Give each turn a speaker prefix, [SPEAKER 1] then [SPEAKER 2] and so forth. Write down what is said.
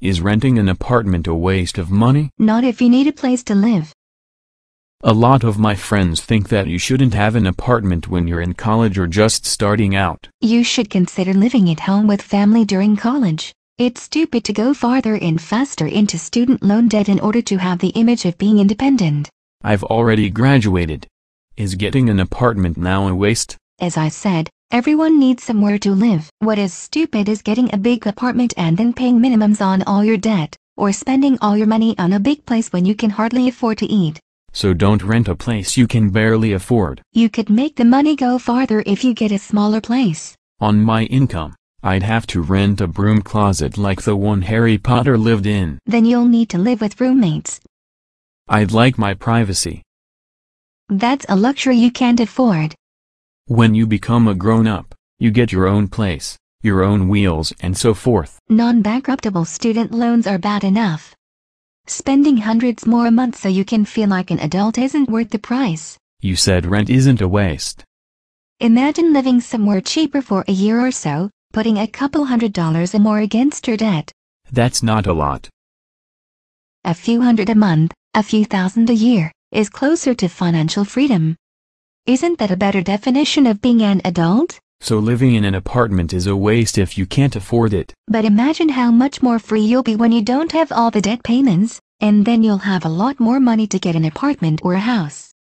[SPEAKER 1] Is renting an apartment a waste of money?
[SPEAKER 2] Not if you need a place to live.
[SPEAKER 1] A lot of my friends think that you shouldn't have an apartment when you're in college or just starting out.
[SPEAKER 2] You should consider living at home with family during college. It's stupid to go farther and faster into student loan debt in order to have the image of being independent.
[SPEAKER 1] I've already graduated. Is getting an apartment now a waste?
[SPEAKER 2] As I said, Everyone needs somewhere to live. What is stupid is getting a big apartment and then paying minimums on all your debt, or spending all your money on a big place when you can hardly afford to eat.
[SPEAKER 1] So don't rent a place you can barely afford.
[SPEAKER 2] You could make the money go farther if you get a smaller place.
[SPEAKER 1] On my income, I'd have to rent a broom closet like the one Harry Potter lived in.
[SPEAKER 2] Then you'll need to live with roommates.
[SPEAKER 1] I'd like my privacy.
[SPEAKER 2] That's a luxury you can't afford.
[SPEAKER 1] When you become a grown-up, you get your own place, your own wheels and so forth.
[SPEAKER 2] Non-bankruptable student loans are bad enough. Spending hundreds more a month so you can feel like an adult isn't worth the price.
[SPEAKER 1] You said rent isn't a waste.
[SPEAKER 2] Imagine living somewhere cheaper for a year or so, putting a couple hundred dollars or more against your debt.
[SPEAKER 1] That's not a lot.
[SPEAKER 2] A few hundred a month, a few thousand a year, is closer to financial freedom. Isn't that a better definition of being an adult?
[SPEAKER 1] So living in an apartment is a waste if you can't afford it.
[SPEAKER 2] But imagine how much more free you'll be when you don't have all the debt payments, and then you'll have a lot more money to get an apartment or a house.